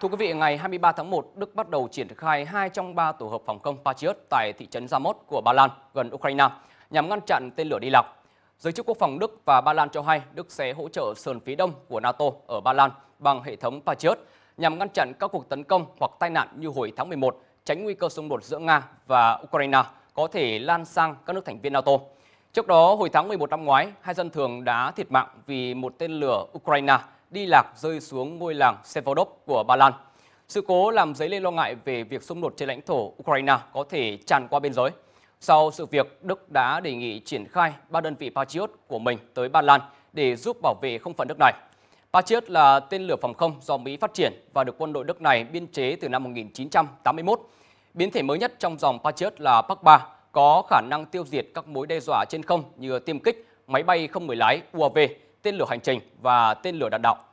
Thưa quý vị, ngày 23 tháng 1, Đức bắt đầu triển khai 2 trong 3 tổ hợp phòng không Patriot tại thị trấn Zamot của Ba Lan gần Ukraine nhằm ngăn chặn tên lửa đi lạc. Giới chức quốc phòng Đức và Ba Lan cho hay Đức sẽ hỗ trợ sườn phía đông của NATO ở Ba Lan bằng hệ thống Patriot nhằm ngăn chặn các cuộc tấn công hoặc tai nạn như hồi tháng 11, tránh nguy cơ xung đột giữa Nga và Ukraine có thể lan sang các nước thành viên NATO. Trước đó, hồi tháng 11 năm ngoái, hai dân thường đã thiệt mạng vì một tên lửa Ukraine đi lạc rơi xuống ngôi làng Sevodov của Ba Lan. Sự cố làm dấy lên lo ngại về việc xung đột trên lãnh thổ Ukraine có thể tràn qua biên giới. Sau sự việc, Đức đã đề nghị triển khai ba đơn vị Patriot của mình tới Ba Lan để giúp bảo vệ không phận nước này. Patriot là tên lửa phòng không do Mỹ phát triển và được quân đội Đức này biên chế từ năm 1981. Biến thể mới nhất trong dòng Patriot là Park 3 có khả năng tiêu diệt các mối đe dọa trên không như tiêm kích, máy bay không người lái UAV tên lửa hành trình và tên lửa đạn đạo